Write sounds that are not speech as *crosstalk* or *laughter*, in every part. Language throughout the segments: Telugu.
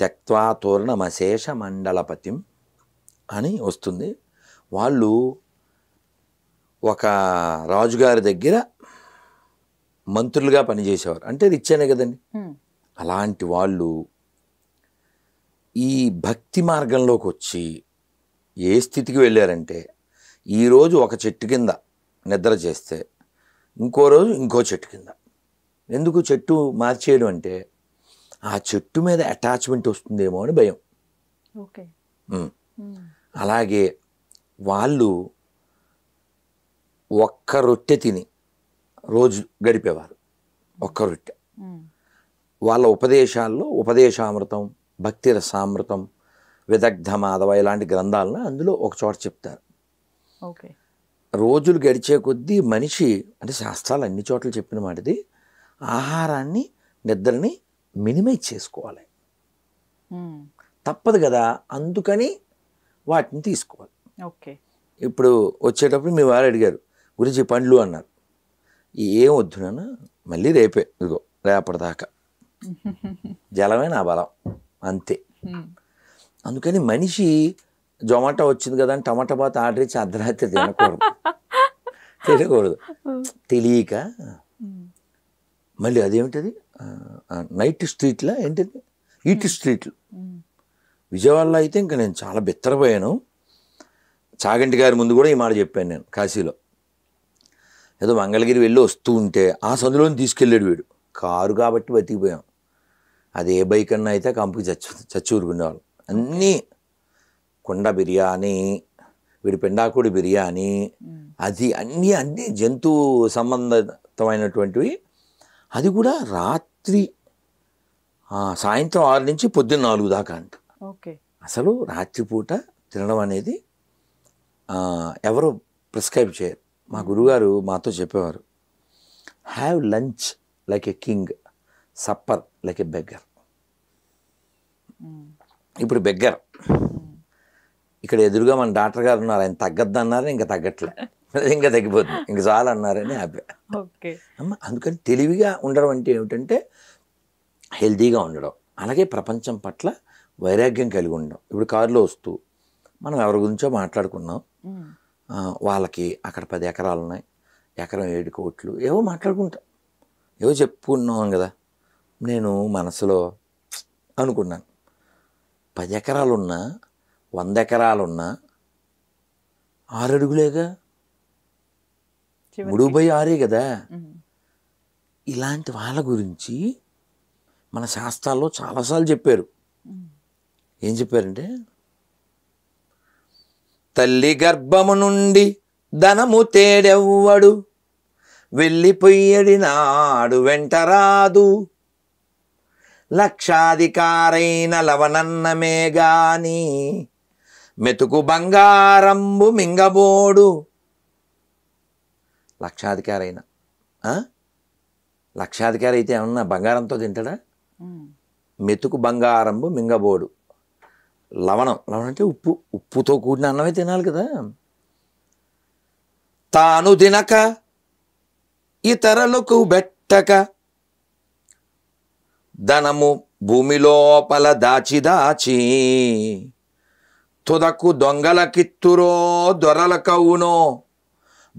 త్యక్వాతోర్ణమశేష మండలపతి అని వస్తుంది వాళ్ళు ఒక రాజుగారి దగ్గర మంత్రులుగా పనిచేసేవారు అంటే రిచ్చేనే కదండి అలాంటి వాళ్ళు ఈ భక్తి మార్గంలోకి వచ్చి ఏ స్థితికి వెళ్ళారంటే ఈరోజు ఒక చెట్టు కింద నిద్ర చేస్తే ఇంకో రోజు ఇంకో చెట్టు కింద ఎందుకు చెట్టు మార్చేయడం అంటే ఆ చెట్టు మీద అటాచ్మెంట్ వస్తుందేమో అని భయం ఓకే అలాగే వాళ్ళు ఒక్క రొట్టె తిని రోజు గడిపేవారు ఒక్క రొట్టె వాళ్ళ ఉపదేశాల్లో ఉపదేశామృతం భక్తి రసామృతం విదగ్ధ మాధవ ఇలాంటి గ్రంథాలను అందులో ఒక చోట చెప్తారు ఓకే రోజులు గడిచే కొద్దీ మనిషి అంటే శాస్త్రాలు అన్ని చోట్ల చెప్పిన మాటిది ఆహారాన్ని నిద్రని మినిమైజ్ చేసుకోవాలి తప్పదు కదా అందుకని వాటిని తీసుకోవాలి ఓకే ఇప్పుడు వచ్చేటప్పుడు మీ వారు అడిగారు గురించి పండ్లు అన్నారు ఏం వద్దు నాన్న మళ్ళీ రేపే ఇదిగో రేపటిదాకా *laughs* జలమే నా బలం అంతే అందుకని మనిషి జొమాటో వచ్చింది కదా అని టమాటా బాత్ ఆర్డర్ ఇచ్చి అర్ధరాత్రి తినకూడదు *laughs* తినకూడదు తెలియక మళ్ళీ అదేమిటది నైట్ స్ట్రీట్లో ఏంటిది ఈట్ స్ట్రీట్లు విజయవాడలో అయితే ఇంకా నేను చాలా బెత్తరపోయాను చాగంటి గారి ముందు కూడా ఈ మాట చెప్పాను నేను కాశీలో ఏదో మంగళగిరి వెళ్ళి వస్తూ ఉంటే ఆ సందులోని తీసుకెళ్ళాడు వీడు కారు కాబట్టి బతికిపోయాం అది ఏ బైక్ అన్నా అయితే కంపుకి చచ్చు చచ్చి ఊరుకునేవాళ్ళు అన్నీ కొండ బిర్యానీ వీడి పెండాకుడి బిర్యానీ అది అన్నీ అన్నీ జంతు సంబంధితమైనటువంటివి అది కూడా రాత్రి సాయంత్రం ఆరు నుంచి పొద్దున్న నాలుగు దాకా అంట అసలు రాత్రిపూట తినడం అనేది ఎవరు ప్రిస్క్రైబ్ చేయరు మా గురుగారు మాతో చెప్పేవారు have lunch like a king supper like a beggar ఇప్పుడు బెగ్గర్ ఇక్కడ ఎదురుగా మన డాక్టర్ గారు ఉన్నారు ఆయన తగ్గద్దన్నారు ఇంకా తగ్గట్లే *laughs* ఇంకా తగ్గిపోతుంది ఇంక చాలా అన్నారని ఆపే ఓకే అమ్మ అందుకని తెలివిగా ఉండడం అంటే ఏమిటంటే హెల్దీగా ఉండడం అలాగే ప్రపంచం పట్ల వైరాగ్యం కలిగి ఉండడం ఇప్పుడు కారులో వస్తూ మనం ఎవరి గురించో మాట్లాడుకున్నాం వాళ్ళకి అక్కడ పది ఎకరాలు ఉన్నాయి ఎకరం ఏడు కోట్లు ఏవో మాట్లాడుకుంటాం ఏవో చెప్పుకున్నాం కదా నేను మనసులో అనుకున్నాను పది ఎకరాలున్నా వంద ఎకరాలున్నా ఆరు అడుగులేగా మూడు బై ఆరే కదా ఇలాంటి వాళ్ళ గురించి మన శాస్త్రాల్లో చాలాసార్లు చెప్పారు ఏం చెప్పారంటే తల్లి గర్భము నుండి ధనము తేడెవ్వడు వెళ్ళిపోయేడి నాడు వెంటరాదు లక్షాధికారైన లవనన్నమే గాని మెతుకు బంగారంబు మింగబోడు లక్షాధికారి అయినా లక్షాధికారి అయితే ఏమన్నా బంగారంతో తింటాడా మెతుకు బంగారంబు మింగబోడు లవణం లవణం అంటే ఉప్పు ఉప్పుతో కూడిన అన్నమే తినాలి కదా తాను తినక ఇతరులకు బెట్టక ధనము భూమి లోపల దాచి దాచి తుదకు దొంగల దొంగలకిత్తురో దొరలకవునో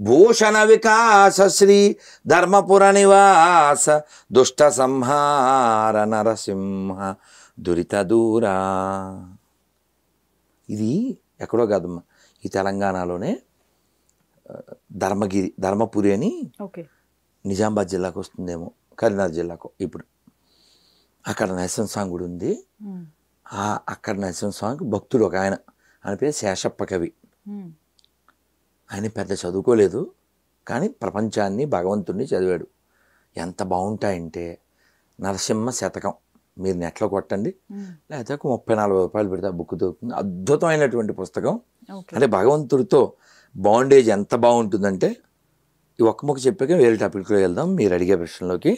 భూషణ వికాస శ్రీ ధర్మపుర నివాస దుష్ట సంహార నరసింహ దురిత దూరా ఇది ఎక్కడో కాదమ్మా ఈ తెలంగాణలోనే ధర్మగిరి ధర్మపురి అని నిజామాబాద్ జిల్లాకు వస్తుందేమో కరీంనగర్ జిల్లాకు ఇప్పుడు అక్కడ నరసింహ స్వామి కూడా ఉంది అక్కడ నరసింహ స్వామికి భక్తుడు ఒక ఆయన ఆయన పేరు శేషప్ప కవి ఆయన పెద్ద చదువుకోలేదు కానీ ప్రపంచాన్ని భగవంతుడిని చదివాడు ఎంత బాగుంటాయంటే నరసింహ శతకం మీరు నెట్లో కొట్టండి లేకపోతే ఒక ముప్పై నాలుగు రూపాయలు పెడితే ఆ బుక్ దొరుకుతుంది అద్భుతమైనటువంటి పుస్తకం అంటే భగవంతుడితో బాండేజ్ ఎంత బాగుంటుందంటే ఈ ఒక్క ముక్క చెప్పాక వేరే టాపిక్లో వెళ్దాం మీరు అడిగే ప్రశ్నలోకి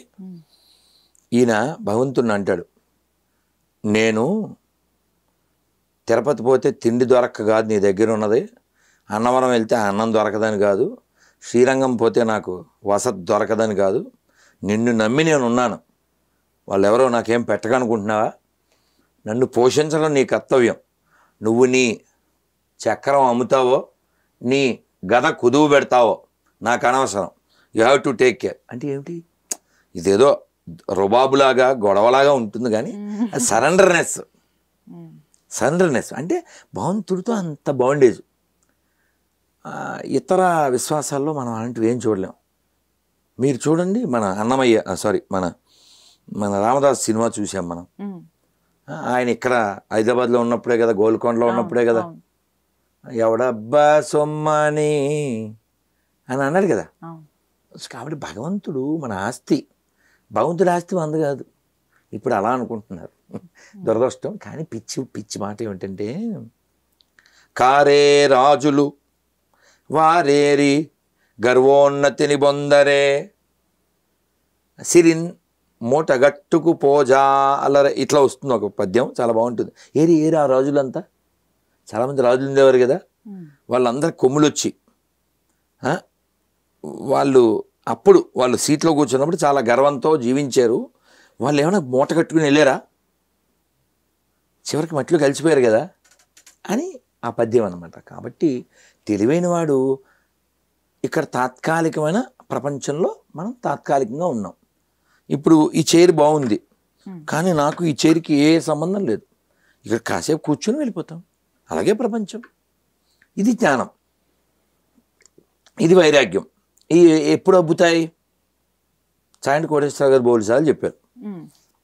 ఈయన భగవంతుడిని అంటాడు నేను తిరుపతి పోతే తిండి దొరక్క కాదు నీ దగ్గర ఉన్నది అన్నవరం వెళ్తే అన్నం దొరకదని కాదు శ్రీరంగం పోతే నాకు వసతి దొరకదని కాదు నిన్ను నమ్మి నేను ఉన్నాను వాళ్ళెవరో నాకేం పెట్టకనుకుంటున్నావా నన్ను పోషించడం నీ కర్తవ్యం నువ్వు నీ చక్రం అమ్ముతావో నీ గద కుదువు పెడతావో నాకు అనవసరం you have to take care అంటే ఏమిటి ఇదేదో రుబాబులాగా గొడవలాగా ఉంటుంది కానీ సరెండర్నెస్ సరెండర్నెస్ అంటే భవంతుడితో అంత బౌండేజ్ ఇతర విశ్వాసాల్లో మనం అలాంటివి ఏం చూడలేం మీరు చూడండి మన అన్నమయ్య సారీ మన మన రామదాస్ సినిమా చూసాం మనం ఆయన ఇక్కడ హైదరాబాద్లో ఉన్నప్పుడే కదా గోల్కొండలో ఉన్నప్పుడే కదా ఎవడబ్బా సొమ్మని అని అన్నాడు కదా కాబట్టి భగవంతుడు మన ఆస్తి భగవంతుడి ఆస్తి అందు కాదు ఇప్పుడు అలా అనుకుంటున్నారు దురదృష్టం కానీ పిచ్చి పిచ్చి మాట ఏమిటంటే కారే రాజులు వారేరి గర్వోన్నతిని బొందరే సిరిన్ మూటగట్టుకు పోజా అలర ఇట్లా వస్తుంది ఒక పద్యం చాలా బాగుంటుంది ఏరి ఏరి ఆ రాజులంతా చాలామంది రాజులు ఉండేవారు కదా వాళ్ళందరూ కొమ్ములు వచ్చి వాళ్ళు అప్పుడు వాళ్ళు సీట్లో కూర్చున్నప్పుడు చాలా గర్వంతో జీవించారు వాళ్ళు ఏమైనా మూట కట్టుకుని వెళ్ళారా చివరికి మట్టిలో కలిసిపోయారు కదా అని ఆ పద్యం అనమాట కాబట్టి తెలివైనవాడు ఇక్కడ తాత్కాలికమైన ప్రపంచంలో మనం తాత్కాలికంగా ఉన్నాం ఇప్పుడు ఈ చైర్ బాగుంది కానీ నాకు ఈ చైర్కి ఏ సంబంధం లేదు ఇక్కడ కాసేపు కూర్చొని వెళ్ళిపోతాం అలాగే ప్రపంచం ఇది జ్ఞానం ఇది వైరాగ్యం ఈ ఎప్పుడు అబ్బుతాయి చాయండి కోటేశ్వర గారు బోలిసార్లు చెప్పారు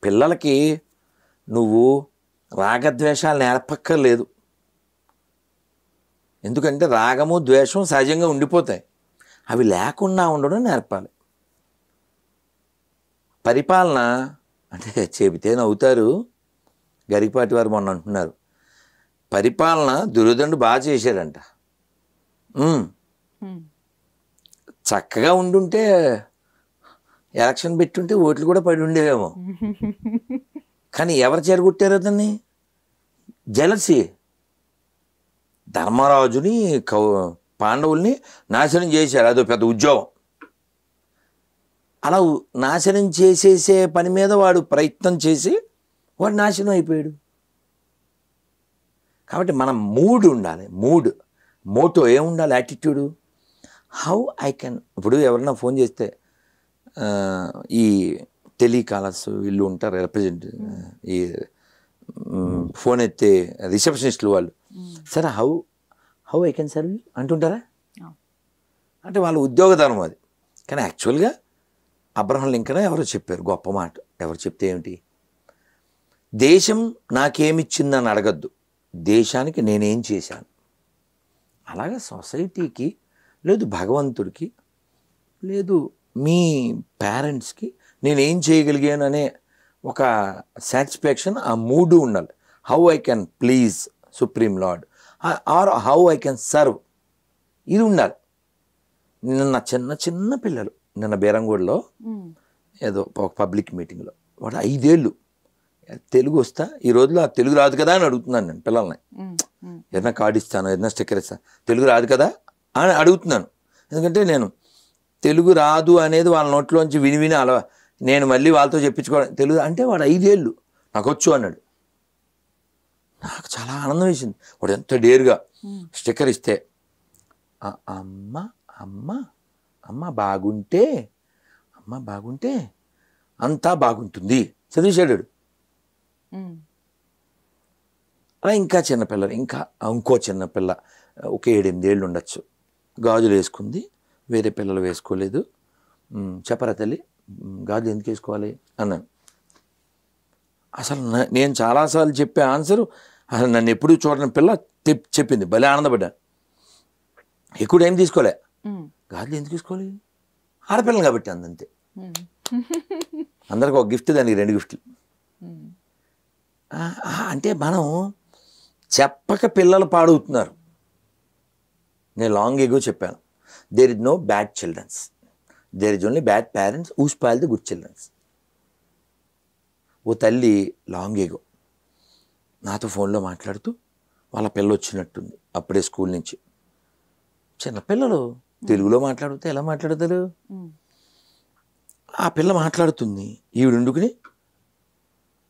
పిల్లలకి నువ్వు రాగద్వేషాలు నేర్పక్కర్లేదు ఎందుకంటే రాగము ద్వేషం సహజంగా ఉండిపోతాయి అవి లేకుండా ఉండడం నేర్పాలి పరిపాలన అంటే చెబితే నవ్వుతారు గరికపాటి వారు మొన్న అంటున్నారు పరిపాలన దుర్యోధనుడు బాగా చేశాడంట చక్కగా ఉండుంటే ఎలక్షన్ పెట్టుంటే ఓట్లు కూడా పడి ఉండేవేమో *laughs* కానీ ఎవరు చెరగొట్టారు అతన్ని జలసి ధర్మరాజుని కౌ పాండవుల్ని నాశనం చేశారు అదో పెద్ద ఉద్యోగం అలా నాశనం చేసేసే పని మీద వాడు ప్రయత్నం చేసి వాడు నాశనం అయిపోయాడు కాబట్టి మనం మూడ్ ఉండాలి మూడ్ మోటో ఏముండాలి యాటిట్యూడు హౌ ఐ కెన్ ఇప్పుడు ఎవరైనా ఫోన్ చేస్తే ఈ టెలికాలర్స్ వీళ్ళు ఉంటారు రిప్రజెంట్ ఈ ఫోన్ ఎత్తే రిసెప్షనిస్టులు వాళ్ళు సరే how how I can serve you అంటుంటారా అంటే వాళ్ళ ఉద్యోగధనం అది కానీ యాక్చువల్గా అబ్రహం లింకన ఎవరో చెప్పారు గొప్ప మాట ఎవరు చెప్తే ఏమిటి దేశం నాకేమిచ్చిందని అడగద్దు దేశానికి నేనేం చేశాను అలాగే సొసైటీకి లేదు భగవంతుడికి లేదు మీ పేరెంట్స్కి నేనేం చేయగలిగాను అనే ఒక సాటిస్ఫాక్షన్ ఆ మూడు ఉండాలి how I can please supreme lord or how I can serve ఇది ఉండాలి నిన్న చిన్న చిన్న పిల్లలు నిన్న బీరంగూడలో hmm. ఏదో ఒక పబ్లిక్ మీటింగ్లో వాడు ఐదేళ్ళు తెలుగు వస్తా ఈ రోజులో ఆ తెలుగు రాదు కదా అని అడుగుతున్నాను నేను పిల్లల్ని hmm, hmm. ఏదైనా కార్డు ఇస్తాను ఏదైనా స్టిక్కర్ ఇస్తాను తెలుగు రాదు కదా అని అడుగుతున్నాను ఎందుకంటే నేను తెలుగు రాదు అనేది వాళ్ళ నోట్లోంచి విని విని అలా నేను మళ్ళీ వాళ్ళతో చెప్పించుకోవడం తెలుగు అంటే వాడు ఐదేళ్ళు నాకు వచ్చు అన్నాడు నాకు చాలా ఆనందం వేసింది వాడు ఎంత డేరుగా స్టిక్కర్ ఇస్తే అమ్మ అమ్మ అమ్మ బాగుంటే అమ్మ బాగుంటే అంతా బాగుంటుంది చదివేశాడు అలా ఇంకా చిన్నపిల్ల ఇంకా ఇంకో చిన్నపిల్ల ఒక ఏళ్ళు ఉండొచ్చు గాజులు వేసుకుంది వేరే పిల్లలు వేసుకోలేదు చెప్పరా తల్లి గాజులు ఎందుకు వేసుకోవాలి అన్నాను అసలు నేను చాలాసార్లు చెప్పే ఆన్సర్ అసలు నన్ను ఎప్పుడూ చూడని పిల్ల చెప్పింది భలే ఆనందపడ్డా ఎక్కువ టైం తీసుకోలే గాజులు ఎందుకు తీసుకోవాలి ఆడపిల్లని కాబట్టి అందంతే అందరికి ఒక గిఫ్ట్ దానికి రెండు గిఫ్ట్లు అంటే మనం చెప్పక పిల్లలు పాడవుతున్నారు నేను లాంగ్ ఎగో చెప్పాను there is no bad childrens there is only bad parents whose spoil the good childrens ఓ తల్లి లాంగ్ ఎగో నాతో ఫోన్లో మాట్లాడుతూ వాళ్ళ పిల్ల వచ్చినట్టుంది అప్పుడే స్కూల్ నుంచి చిన్న పిల్లలు తెలుగులో మాట్లాడితే ఎలా మాట్లాడతారు ఆ పిల్ల మాట్లాడుతుంది ఈవిడ ఉండుకుని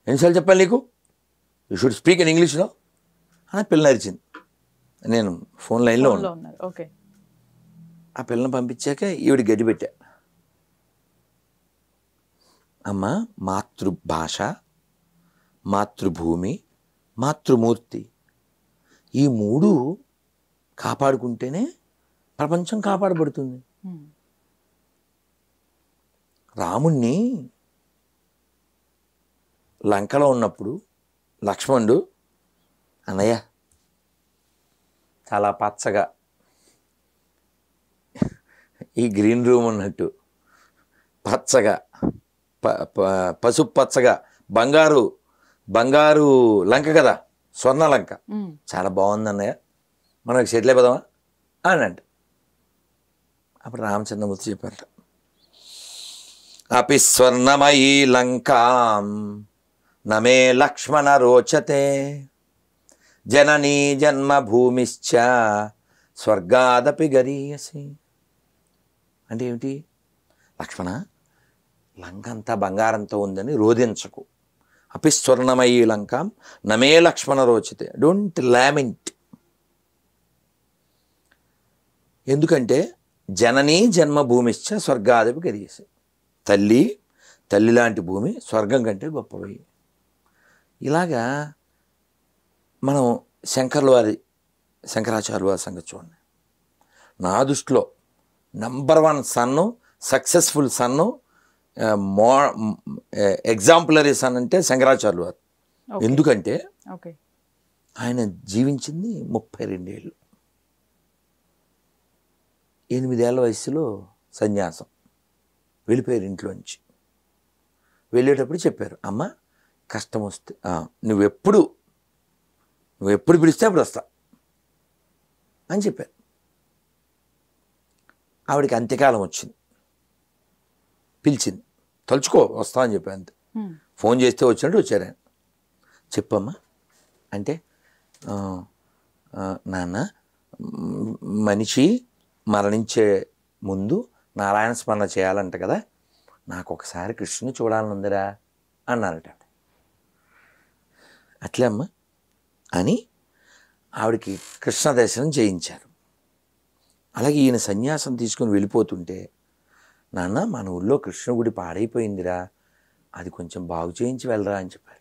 ఎన్నిసార్లు చెప్పాలి నీకు యూ షుడ్ స్పీక్ ఇన్ ఇంగ్లీష్లో అని పిల్ల అరిచింది నేను ఫోన్ లైన్లో ఓకే ఆ పిల్లని పంపించాక ఈవిడ గడ్డి పెట్టా అమ్మ మాతృభాష మాతృభూమి మాతృమూర్తి ఈ మూడు కాపాడుకుంటేనే ప్రపంచం కాపాడబడుతుంది రాముణ్ణి లంకలో ఉన్నప్పుడు లక్ష్మణుడు అన్నయ్య చాలా పచ్చగా ఈ గ్రీన్ రూమ్ ఉన్నట్టు పచ్చగా ప పసుపు పచ్చగా బంగారు బంగారు లంక కదా స్వర్ణ లంక చాలా బాగుంది అన్నయ్య మనకు సెటిల్ అయిపోదామా అని అంట అప్పుడు రామచంద్రమూర్తి చెప్పారట అపి స్వర్ణమయీ లంకా నమే లక్ష్మణ రోచతే జననీ జన్మభూమిశ్చ స్వర్గాదపి గరీయసి అంటే ఏమిటి లక్ష్మణ లంకంతా బంగారంతో ఉందని రోధించకు అపిస్వర్ణమయీ లంకాం నమే లక్ష్మణ రోచితే డోంట్ ల్యామింట్ ఎందుకంటే జననీ జన్మభూమిశ్చ స్వర్గాదపి గరీసి తల్లి తల్లి లాంటి భూమి స్వర్గం కంటే గొప్పవి ఇలాగా మనం శంకర్ల వారి శంకరాచార్య వారి సంగతి చూడండి నా దృష్టిలో number one son successful son మో ఎగ్జాంపులరీస్ అని అంటే శంకరాచార్యులు వారు ఎందుకంటే ఆయన జీవించింది ముప్పై రెండేళ్ళు ఎనిమిదేళ్ల వయసులో సన్యాసం వెళ్ళిపోయారు ఇంట్లోంచి వెళ్ళేటప్పుడు చెప్పారు అమ్మ కష్టం వస్తే నువ్వెప్పుడు నువ్వెప్పుడు పిలిస్తే అప్పుడు వస్తా అని చెప్పారు ఆవిడకి అంత్యకాలం వచ్చింది పిలిచింది తలుచుకో వస్తా అని చెప్పి అంతే ఫోన్ చేస్తే వచ్చినట్టు వచ్చారు ఆయన చెప్పమ్మా అంటే నాన్న మనిషి మరణించే ముందు నారాయణ స్మరణ చేయాలంట కదా నాకు ఒకసారి కృష్ణుని చూడాలని ఉందిరా అన్నారట అట్లే అమ్మ అని ఆవిడకి కృష్ణ దర్శనం చేయించారు అలాగే ఈయన సన్యాసం తీసుకుని వెళ్ళిపోతుంటే నాన్న మన ఊళ్ళో కృష్ణగుడి పాడైపోయిందిరా అది కొంచెం బాగు చేయించి వెళ్ళరా అని చెప్పారు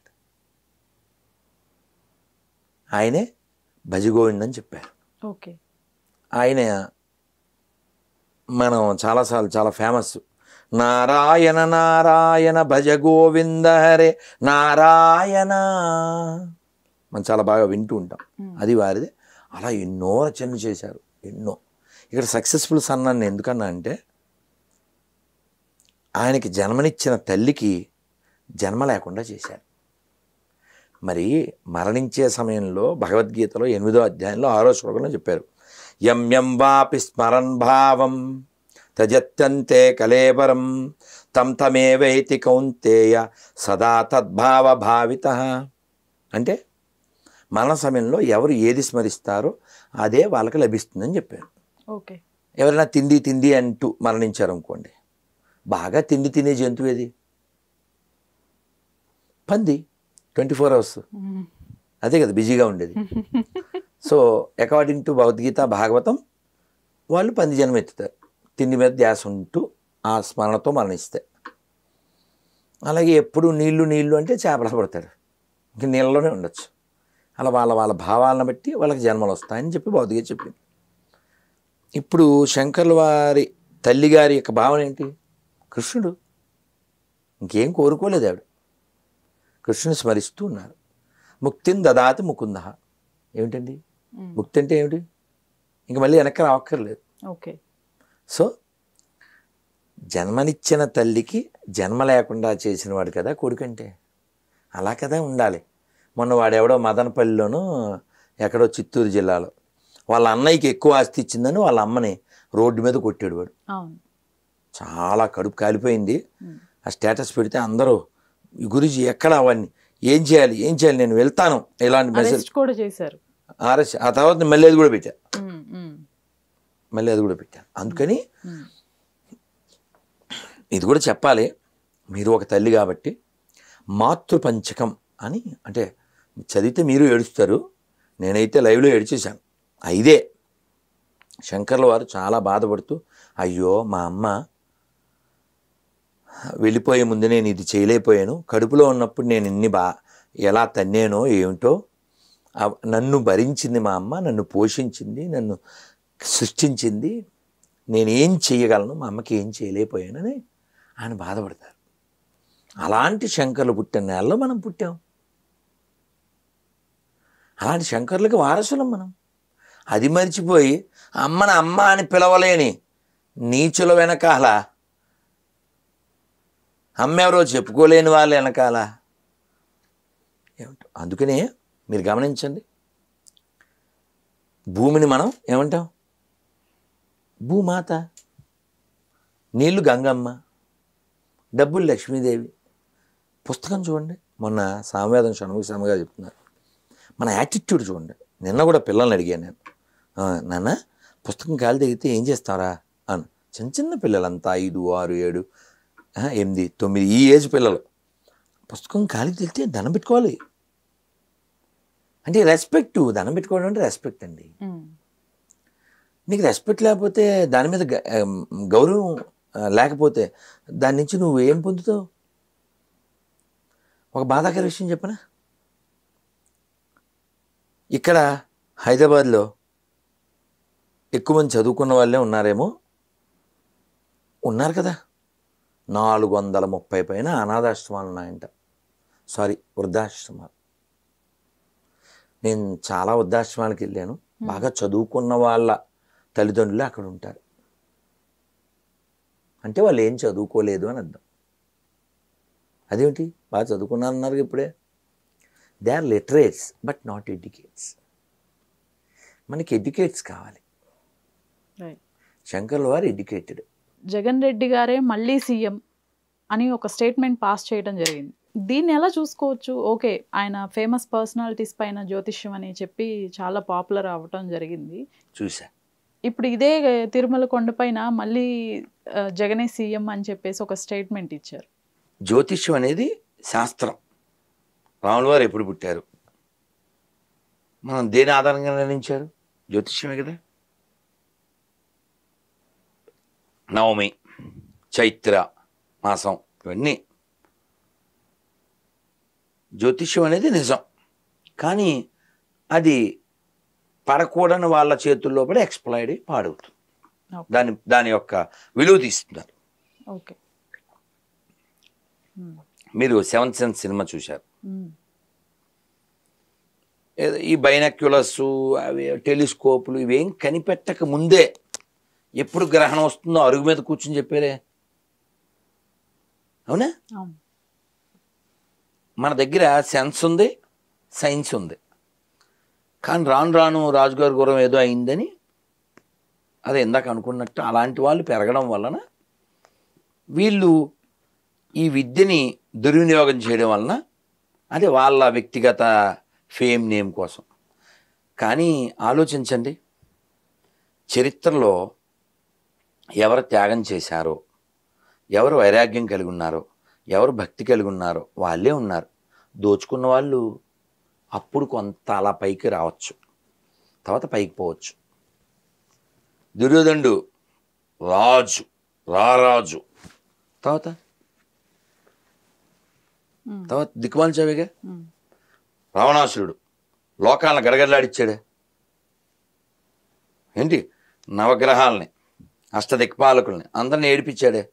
ఆయనే భజగోవిందని చెప్పారు ఓకే ఆయన మనం చాలాసార్లు చాలా ఫేమస్ నారాయణ నారాయణ భజ గోవింద హరే నారాయణ మనం చాలా బాగా వింటూ ఉంటాం అది వారిది అలా ఎన్నో రచనలు చేశారు ఎన్నో ఇక్కడ సక్సెస్ఫుల్ సన్నాన్ని ఎందుకన్నా అంటే ఆయనకి జన్మనిచ్చిన తల్లికి జన్మ లేకుండా చేశారు మరి మరణించే సమయంలో భగవద్గీతలో ఎనిమిదో అధ్యాయంలో ఆరో శ్లోకంలో చెప్పారు ఎం ఎం వాపి స్మరణ్ భావం తజత్యంతే కలేబరం తం తమేవైతి కౌంతేయ సదా తద్భావ భావిత అంటే మరణ సమయంలో ఎవరు ఏది స్మరిస్తారో అదే వాళ్ళకి లభిస్తుందని చెప్పారు ఓకే ఎవరైనా తిండి తిండి అంటూ మరణించారు అనుకోండి బాగా తిండి తినే జంతువు ఏది పంది ట్వంటీ ఫోర్ అవర్స్ అదే కదా బిజీగా ఉండేది *laughs* so according to Bhagavad Gita Bhagavatam వాళ్ళు పంది జన్మ ఎత్తుతారు తిండి మీద ధ్యాస ఉంటూ ఆ స్మరణతో మరణిస్తాయి అలాగే ఎప్పుడు నీళ్లు నీళ్లు అంటే చేపలు పడతారు ఇంక నీళ్ళలోనే ఉండొచ్చు అలా వాళ్ళ వాళ్ళ భావాలను బట్టి వాళ్ళకి జన్మలు వస్తాయని చెప్పి భౌతిక చెప్పింది ఇప్పుడు శంకర్ల వారి తల్లిగారి యొక్క భావన ఏంటి కృష్ణుడు ఇంకేం కోరుకోలేదు ఆవిడ కృష్ణుని స్మరిస్తూ ఉన్నారు ముక్తిని దదాతి ముకుంద ఏమిటండి ముక్తి అంటే ఏమిటి ఇంక మళ్ళీ వెనక్కి రావక్కర్లేదు ఓకే సో జన్మనిచ్చిన తల్లికి జన్మ లేకుండా చేసిన వాడు కదా కొడుకంటే అలా కదా ఉండాలి మొన్న వాడెవడో మదనపల్లిలోనూ ఎక్కడో చిత్తూరు జిల్లాలో వాళ్ళ అన్నయ్యకి ఎక్కువ ఆస్తి ఇచ్చిందని వాళ్ళ అమ్మని రోడ్డు మీద కొట్టాడు వాడు చాలా కడుపు కాలిపోయింది ఆ స్టేటస్ పెడితే అందరూ గురుజీ ఎక్కడ అవన్నీ ఏం చేయాలి ఏం చేయాలి నేను వెళ్తాను ఇలాంటి మెసేజ్ కూడా చేశారు ఆర్ఎస్ ఆ తర్వాత మళ్ళీ అది కూడా పెట్టా మళ్ళీ అది కూడా పెట్టా అందుకని ఇది కూడా చెప్పాలి మీరు ఒక తల్లి కాబట్టి మాతృపంచకం అని అంటే చదివితే మీరు ఏడుస్తారు నేనైతే లైవ్లో ఏడిచేశాను ఇదే శంకర్ల వారు చాలా బాధపడుతూ అయ్యో మా అమ్మ వెళ్ళిపోయే ముందు నేను ఇది చేయలేకపోయాను కడుపులో ఉన్నప్పుడు నేను ఇన్ని బా ఎలా తన్నానో ఏమిటో నన్ను భరించింది మా అమ్మ నన్ను పోషించింది నన్ను సృష్టించింది నేనేం చేయగలను మా అమ్మకి ఏం చేయలేకపోయానని ఆయన బాధపడతారు అలాంటి శంకర్లు పుట్టిన నెలలో మనం పుట్టాం అలాంటి శంకర్లకి వారసులం మనం అది మర్చిపోయి అమ్మని అమ్మ అని పిలవలేని నీచుల వెనకాల అమ్మెవరో చెప్పుకోలేని వాళ్ళు వెనకాల ఏమంటాం అందుకనే మీరు గమనించండి భూమిని మనం ఏమంటాం భూమాత నీళ్ళు గంగమ్మ డబ్బులు లక్ష్మీదేవి పుస్తకం చూడండి మొన్న సామవేదం షణ్ముఖ శ్రమగా చెప్తున్నారు మన యాటిట్యూడ్ చూడండి నిన్న కూడా పిల్లల్ని అడిగాను నేను నాన్న పుస్తకం కాలు తెగితే ఏం చేస్తారా అని చిన్న చిన్న పిల్లలంతా ఐదు ఆరు ఏడు ఎనిమిది తొమ్మిది ఈ ఏజ్ పిల్లలు పుస్తకం ఖాళీ తెలితే దనం పెట్టుకోవాలి అంటే రెస్పెక్ట్ దనం పెట్టుకోవడం అంటే రెస్పెక్ట్ అండి నీకు రెస్పెక్ట్ లేకపోతే దాని మీద గౌరవం లేకపోతే దాని నుంచి నువ్వు ఏం పొందుతావు ఒక బాధాకర విషయం చెప్పనా ఇక్కడ హైదరాబాద్లో ఎక్కువ మంది చదువుకున్న వాళ్ళే ఉన్నారేమో ఉన్నారు కదా నాలుగు వందల ముప్పై పైన అనాథాశ్రమాలు ఉన్నాయంట సారీ వృద్ధాశ్రమాలు నేను చాలా వృద్ధాశ్రమాలకు వెళ్ళాను బాగా చదువుకున్న వాళ్ళ తల్లిదండ్రులు అక్కడ ఉంటారు అంటే వాళ్ళు ఏం చదువుకోలేదు అని అర్థం అదేమిటి బాగా అన్నారు ఇప్పుడే they are literates but not educates మనకి ఎడ్యుకేట్స్ కావాలి శంకర్ల వారు ఎడ్యుకేటెడ్ జగన్ రెడ్డి గారే మళ్ళీ సీఎం అని ఒక స్టేట్మెంట్ పాస్ చేయడం జరిగింది దీన్ని ఎలా చూసుకోవచ్చు ఓకే ఆయన ఫేమస్ పర్సనాలిటీస్ పైన జ్యోతిష్యం అని చెప్పి చాలా పాపులర్ అవ్వటం జరిగింది చూసా ఇప్పుడు ఇదే తిరుమల కొండపైన మళ్ళీ జగనే సీఎం అని చెప్పేసి ఒక స్టేట్మెంట్ ఇచ్చారు జ్యోతిష్యం అనేది శాస్త్రం రాముల వారు ఎప్పుడు పుట్టారు మనం దేని ఆధారంగా నిర్ణయించారు జ్యోతిష్యమే కదా నవమి చైత్ర మాసం ఇవన్నీ జ్యోతిష్యం అనేది నిజం కానీ అది పడకూడని వాళ్ళ చేతుల్లో కూడా ఎక్స్ప్లైడ్ పాడవుతుంది దాని దాని యొక్క విలువ తీస్తున్నారు మీరు సెవెన్ సెన్స్ సినిమా చూశారు ఈ బైనాక్యులస్ అవి టెలిస్కోపులు ఇవేం కనిపెట్టక ముందే ఎప్పుడు గ్రహణం వస్తుందో అరుగు మీద కూర్చుని చెప్పేలే అవునా మన దగ్గర సెన్స్ ఉంది సైన్స్ ఉంది కానీ రాను రాను రాజుగారి గురం ఏదో అయిందని అదే ఇందాక అనుకున్నట్టు అలాంటి వాళ్ళు పెరగడం వలన వీళ్ళు ఈ విద్యని దుర్వినియోగం చేయడం వలన అది వాళ్ళ వ్యక్తిగత ఫేమ్ నేమ్ కోసం కానీ ఆలోచించండి చరిత్రలో ఎవరు త్యాగం చేశారో ఎవరు వైరాగ్యం కలిగి ఉన్నారో ఎవరు భక్తి కలిగి ఉన్నారో వాళ్ళే ఉన్నారు దోచుకున్న వాళ్ళు అప్పుడు కొంత అలా పైకి రావచ్చు తర్వాత పైకి పోవచ్చు దుర్యోధనుడు రాజు రారాజు తర్వాత తర్వాత దిక్కుమాల్చావేగా రావణాసురుడు లోకాలను గడగడలాడిచ్చాడే ఏంటి నవగ్రహాలని అష్టదిక్పాలకుల్ని అందరిని ఏడిపించాడే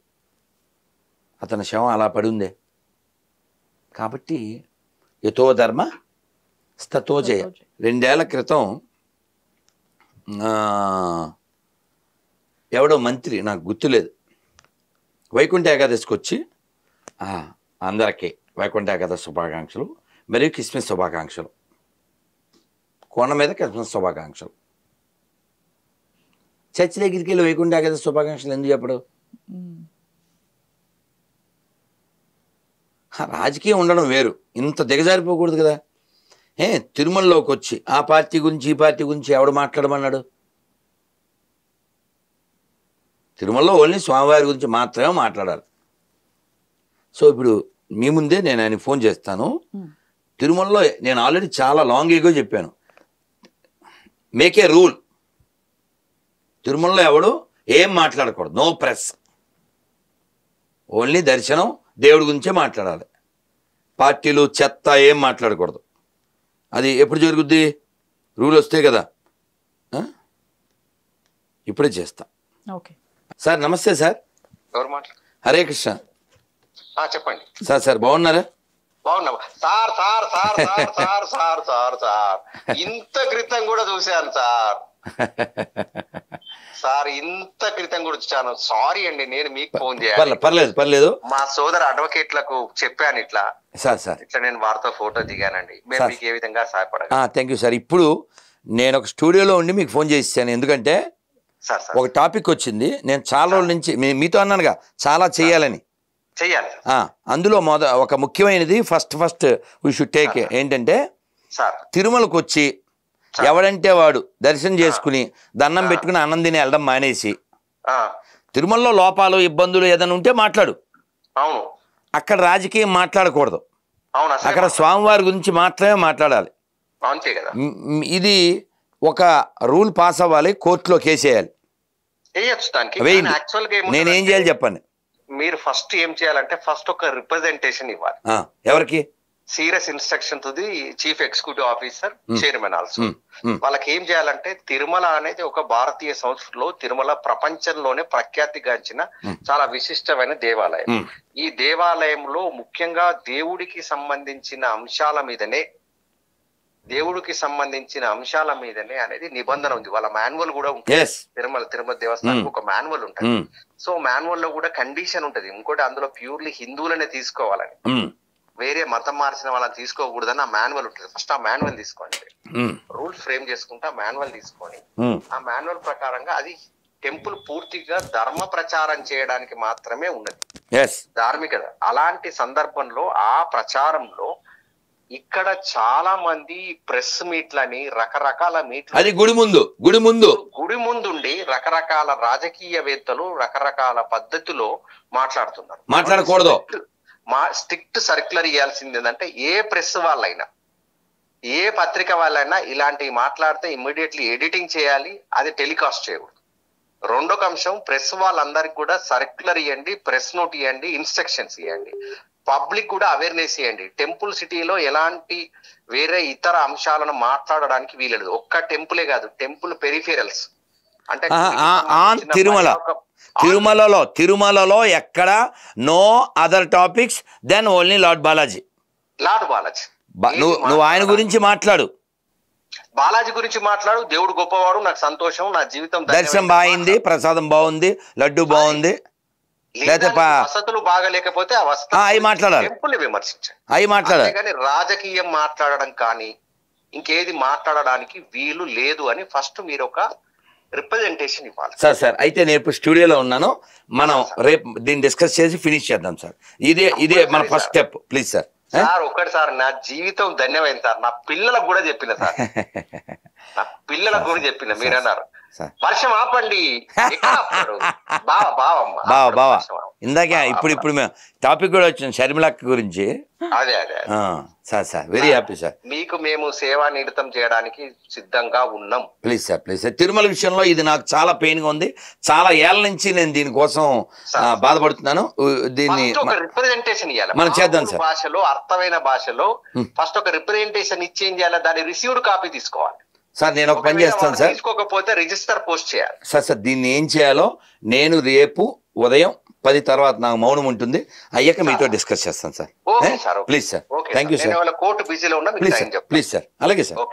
అతని శవం అలా ఉందే కాబట్టి యథో ధర్మ స్థతో రెండేళ్ల క్రితం ఎవడో మంత్రి నాకు గుర్తులేదు వైకుంఠ ఏకాదశికి వచ్చి అందరికీ వైకుంఠ ఏకాదశి శుభాకాంక్షలు మరియు క్రిస్మస్ శుభాకాంక్షలు కోణ మీద క్రిస్మస్ శుభాకాంక్షలు చర్చ్ దగ్గరికి వెళ్ళి వేయకుండా కదా శుభాకాంక్షలు ఎందుకు చెప్పడు రాజకీయం ఉండడం వేరు ఇంత దిగజారిపోకూడదు కదా ఏ తిరుమలలోకి వచ్చి ఆ పార్టీ గురించి ఈ పార్టీ గురించి ఎవడు మాట్లాడమన్నాడు తిరుమలలో ఓన్లీ స్వామివారి గురించి మాత్రమే మాట్లాడాలి సో ఇప్పుడు మీ ముందే నేను ఆయన ఫోన్ చేస్తాను తిరుమలలో నేను ఆల్రెడీ చాలా లాంగ్ ఏగో చెప్పాను మేక్ ఏ రూల్ తిరుమలలో ఎవడు ఏం మాట్లాడకూడదు నో ప్రెస్ ఓన్లీ దర్శనం దేవుడి గురించే మాట్లాడాలి పార్టీలు చెత్త ఏం మాట్లాడకూడదు అది ఎప్పుడు జరుగుద్ది రూల్ వస్తే కదా ఇప్పుడే చేస్తా సార్ నమస్తే సార్ హరే కృష్ణ చెప్పండి సార్ సార్ బాగున్నారా బాగున్నావా *laughs* ఇంత క్రితం కూడా చూశాను సార్ *laughs* సార్ ఇంత క్రితం కూడా సారీ అండి నేను మీకు ఫోన్ చేయాలి పర్లేదు పర్లేదు మా సోదర లకు చెప్పాను ఇట్లా సార్ సార్ ఇట్లా నేను వారితో ఫోటో దిగానండి మేము మీకు ఏ విధంగా సహాయపడాలి థ్యాంక్ యూ సార్ ఇప్పుడు నేను ఒక స్టూడియోలో ఉండి మీకు ఫోన్ చేసాను ఎందుకంటే ఒక టాపిక్ వచ్చింది నేను చాలా రోజుల నుంచి మీతో అన్నానుగా చాలా చేయాలని చేయాలి అందులో మొద ఒక ముఖ్యమైనది first first we should take ఏంటంటే తిరుమలకు వచ్చి ఎవడంటే వాడు దర్శనం చేసుకుని దండం పెట్టుకుని ఆనందిని వెళ్ళడం మానేసి తిరుమలలో లోపాలు ఇబ్బందులు ఏదైనా ఉంటే మాట్లాడు అక్కడ రాజకీయం మాట్లాడకూడదు అక్కడ స్వామివారి గురించి మాత్రమే మాట్లాడాలి ఇది ఒక రూల్ పాస్ అవ్వాలి కోర్టులో కేసేయాలి నేనేం చేయాలి చెప్పండి మీరు ఫస్ట్ ఏం చేయాలంటే ఫస్ట్ ఒక రిప్రజెంటేషన్ ఇవ్వాలి ఎవరికి సీరియస్ ఇన్స్ట్రక్షన్ తుది chief executive officer hmm. Chairman also hmm. Hmm. వాళ్ళకి ఏం చేయాలంటే తిరుమల అనేది ఒక భారతీయ సంస్కృతిలో తిరుమల ప్రపంచంలోనే ప్రఖ్యాతిగాంచిన చాలా విశిష్టమైన దేవాలయం ఈ దేవాలయంలో ముఖ్యంగా దేవుడికి సంబంధించిన అంశాల మీదనే దేవుడికి సంబంధించిన అంశాల మీదనే అనేది నిబంధన ఉంది వాళ్ళ మాన్యువల్ కూడా ఉంటుంది తిరుమల తిరుమల దేవస్థానం ఒక మాన్యువల్ ఉంటుంది సో మాన్యువల్ లో కూడా కండిషన్ ఉంటది ఇంకోటి అందులో ప్యూర్లీ హిందువులనే తీసుకోవాలని వేరే మతం మార్చిన వాళ్ళని తీసుకోకూడదని ఆ మాన్యువల్ ఉంటుంది ఫస్ట్ ఆ మాన్యువల్ తీసుకోండి రూల్స్ ఫ్రేమ్ చేసుకుంటే ఆ మాన్యువల్ తీసుకొని ఆ మాన్యువల్ ప్రకారంగా అది టెంపుల్ పూర్తిగా ధర్మ ప్రచారం చేయడానికి మాత్రమే ఉన్నది ధార్మికత అలాంటి సందర్భంలో ఆ ప్రచారంలో ఇక్కడ చాలా మంది ప్రెస్ మీట్లని రకరకాల మీట్లు అది గుడి ముందు గుడి ముందు గుడి ముందుండి రకరకాల రాజకీయవేత్తలు రకరకాల పద్ధతిలో మాట్లాడుతున్నారు మాట్లాడకూడదు మా స్ట్రిక్ట్ సర్క్యులర్ ఇవ్వాల్సింది ఏంటంటే ఏ ప్రెస్ వాళ్ళైనా ఏ పత్రిక వాళ్ళైనా ఇలాంటివి మాట్లాడితే ఇమ్మీడియట్లీ ఎడిటింగ్ చేయాలి అది టెలికాస్ట్ చేయకూడదు రెండో అంశం ప్రెస్ వాళ్ళందరికి కూడా సర్క్యులర్ ఇవ్వండి ప్రెస్ నోట్ ఇవ్వండి ఇన్స్ట్రక్షన్స్ ఇవ్వండి పబ్లిక్ కూడా అవేర్నెస్ ఇవ్వండి టెంపుల్ సిటీలో ఎలాంటి వేరే ఇతర అంశాలను మాట్లాడడానికి వీలలేదు ఒక్క టెంపులే కాదు టెంపుల్ పెరిఫెరల్స్ అంటే తిరుమల తిరుమలలో తిరుమలలో ఎక్కడ no other topics then only lord Balaji lord Balaji నువ్వు నువ్వు ఆయన గురించి మాట్లాడు బాలాజీ గురించి మాట్లాడు దేవుడు గొప్పవాడు నాకు సంతోషం నా జీవితం దర్శనం బాగుంది ప్రసాదం బాగుంది లడ్డు బాగుంది లేదా వసతులు బాగలేకపోతే ఆ అవి మాట్లాడాలి అవి మాట్లాడాలి కానీ రాజకీయం మాట్లాడడం కానీ ఇంకేది మాట్లాడడానికి వీలు లేదు అని ఫస్ట్ మీరు ఒక రిప్రజెంటేషన్ ఇవ్వాలి సార్ సార్ అయితే నేను ఇప్పుడు స్టూడియోలో ఉన్నాను మనం రేపు దీన్ని డిస్కస్ చేసి ఫినిష్ చేద్దాం సార్ ఇదే ఇదే మన first step please sir sir ఒక్కటి సార్ నా జీవితం ధన్యమైంది సార్ నా పిల్లలకు కూడా చెప్పిన సార్ నా పిల్లలకు కూడా చెప్పిన మీరన్నారు వర్షం ఆపండి *laughs* బావ బావమ్మ బావ బావ ఇందాక ఇప్పుడు ఇప్పుడు మేము టాపిక్ కూడా వచ్చింది షర్మిలక్క గురించి అదే అదే sir sir very happy sir మీకు మేము సేవా నిరతం చేయడానికి సిద్ధంగా ఉన్నాం please sir please sir Tirumala విషయంలో ఇది నాకు చాలా పెయిన్ గా ఉంది చాలా ఏళ్ళ నుంచి నేను దీనికోసం బాధపడుతున్నాను దీన్ని రిప్రజెంటేషన్ ఇవ్వాలి మనం చేద్దాం సార్ భాషలో అర్థమైన భాషలో ఫస్ట్ ఒక రిప్రజెంటేషన్ ఇచ్చేం చేయాలి దాని రిసీవ్డ్ కాపీ తీసుకోవాలి సార్ నేను ఒక పని చేస్తాను సార్ తీసుకోకపోతే రిజిస్టర్ పోస్ట్ చేయాలి సార్ సార్ దీన్ని ఏం చేయాలో నేను రేపు ఉదయం పది తర్వాత నాకు మౌనం ఉంటుంది అయ్యాక మీతో డిస్కస్ చేస్తాను sir please sir thank you sir please sir please sir అలాగే సార్